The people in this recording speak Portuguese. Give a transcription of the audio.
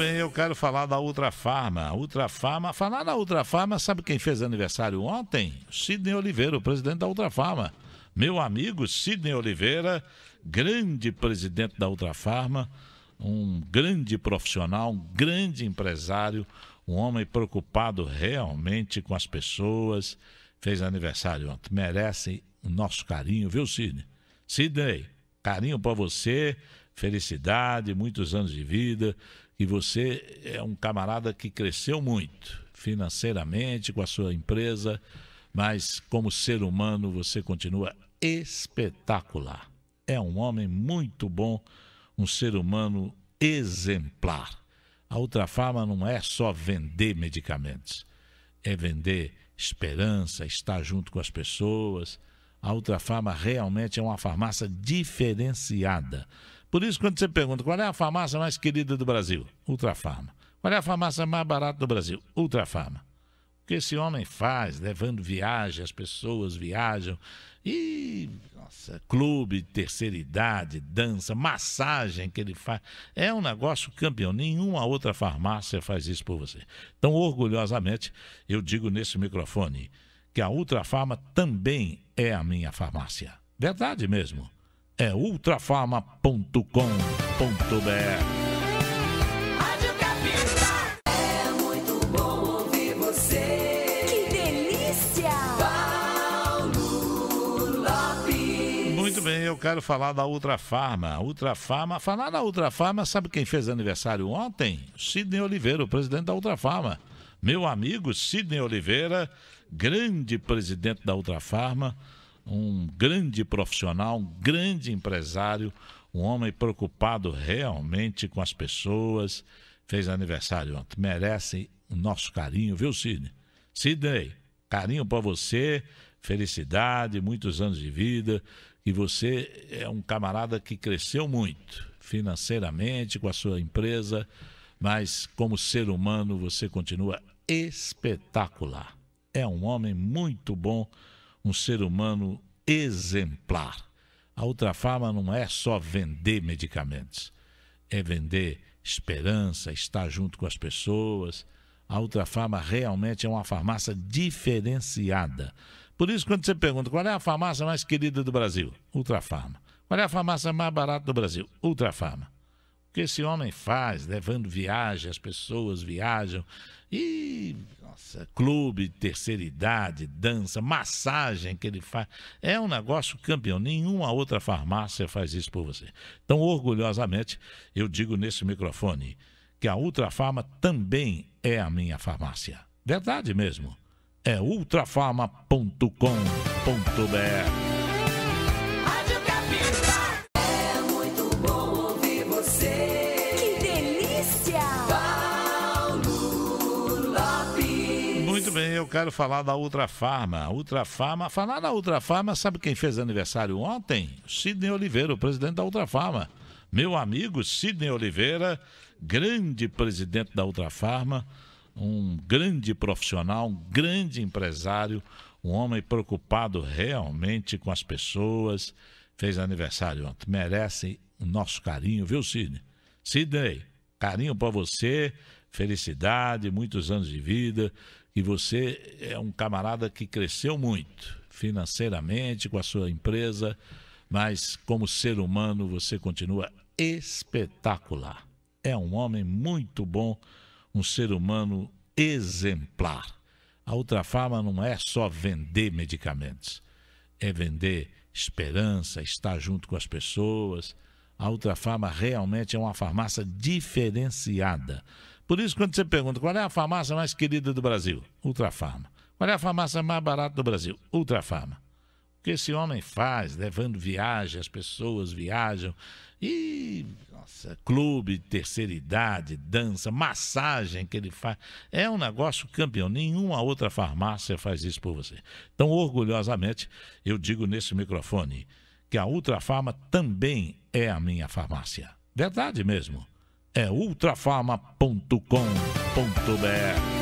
Também eu quero falar da Ultra Farma. Ultra Farma, falar da Ultra Farma, sabe quem fez aniversário ontem? Sidney Oliveira, o presidente da Ultra Farma. Meu amigo Sidney Oliveira, grande presidente da Ultra Farma, um grande profissional, um grande empresário, um homem preocupado realmente com as pessoas. Fez aniversário ontem. Merece o nosso carinho, viu, Sidney? Sidney, carinho para você felicidade, muitos anos de vida. E você é um camarada que cresceu muito financeiramente com a sua empresa, mas como ser humano você continua espetacular. É um homem muito bom, um ser humano exemplar. A Ultrafarma não é só vender medicamentos, é vender esperança, estar junto com as pessoas. A Ultrafarma realmente é uma farmácia diferenciada. Por isso, quando você pergunta qual é a farmácia mais querida do Brasil, Ultrafarma. Qual é a farmácia mais barata do Brasil? Ultrafarma. O que esse homem faz, levando viagem, as pessoas viajam. E, nossa, clube, terceira idade, dança, massagem que ele faz. É um negócio campeão. Nenhuma outra farmácia faz isso por você. Então, orgulhosamente, eu digo nesse microfone que a Ultrafarma também é a minha farmácia. Verdade mesmo é ultrafarma.com.br. É eu quero falar da Ultra Farma. Ultra Farma, falar da Ultra Farma, sabe quem fez aniversário ontem? Sidney Oliveira, o presidente da Ultra Farma. Meu amigo Sidney Oliveira, grande presidente da Ultra Farma um grande profissional, um grande empresário, um homem preocupado realmente com as pessoas. Fez aniversário ontem. Merece o nosso carinho, viu, Sidney? Sidney, carinho para você, felicidade, muitos anos de vida. E você é um camarada que cresceu muito financeiramente com a sua empresa, mas como ser humano você continua espetacular. É um homem muito bom um ser humano exemplar. A Ultrafarma não é só vender medicamentos, é vender esperança, estar junto com as pessoas. A Ultrafarma realmente é uma farmácia diferenciada. Por isso, quando você pergunta qual é a farmácia mais querida do Brasil, Ultrafarma. Qual é a farmácia mais barata do Brasil? Ultrafarma que esse homem faz, levando né? viagem, as pessoas viajam. E, nossa, clube, terceira idade, dança, massagem que ele faz. É um negócio campeão. Nenhuma outra farmácia faz isso por você. Então, orgulhosamente, eu digo nesse microfone que a Ultrafarma também é a minha farmácia. Verdade mesmo. É ultrafarma.com.br. Muito bem, eu quero falar da Ultra Farma. Ultra Farma, falar da Ultra Farma, sabe quem fez aniversário ontem? Sidney Oliveira, o presidente da Ultra Farma. Meu amigo Sidney Oliveira, grande presidente da Ultra Farma, um grande profissional, um grande empresário, um homem preocupado realmente com as pessoas. Fez aniversário ontem. Merece o nosso carinho, viu, Sidney? Sidney, carinho para você felicidade, muitos anos de vida, e você é um camarada que cresceu muito financeiramente com a sua empresa, mas como ser humano você continua espetacular. É um homem muito bom, um ser humano exemplar. A Ultrafarma não é só vender medicamentos, é vender esperança, estar junto com as pessoas. A Ultrafarma realmente é uma farmácia diferenciada. Por isso, quando você pergunta qual é a farmácia mais querida do Brasil, Ultrafarma. Qual é a farmácia mais barata do Brasil? Ultrafarma. O que esse homem faz, levando viagem, as pessoas viajam. E, nossa, clube, terceira idade, dança, massagem que ele faz. É um negócio campeão. Nenhuma outra farmácia faz isso por você. Então, orgulhosamente, eu digo nesse microfone que a Ultrafarma também é a minha farmácia. Verdade mesmo é ultrafama.com.br